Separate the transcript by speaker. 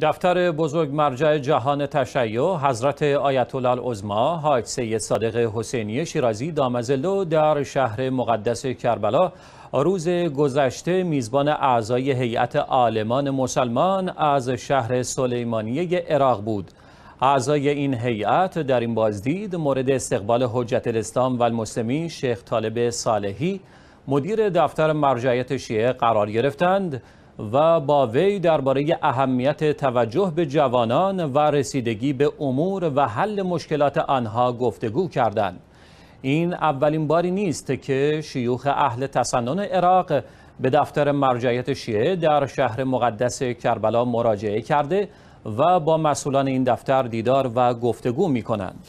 Speaker 1: دفتر بزرگ مرجع جهان تشیع حضرت آیت الله العظما حاج سید صادق حسینی شیرازی دامزلو در شهر مقدس کربلا روز گذشته میزبان اعضای هیئت عالمان مسلمان از شهر سلیمانیه عراق بود اعضای این هیئت در این بازدید مورد استقبال حجت الاسلام و المسلمین شیخ طالب صالحی مدیر دفتر مرجعیت شیعه قرار گرفتند و با وی درباره اهمیت توجه به جوانان و رسیدگی به امور و حل مشکلات آنها گفتگو کردند. این اولین باری نیست که شیوخ اهل تسنن عراق به دفتر مرجعیت شیعه در شهر مقدس کربلا مراجعه کرده و با مسئولان این دفتر دیدار و گفتگو می کنند.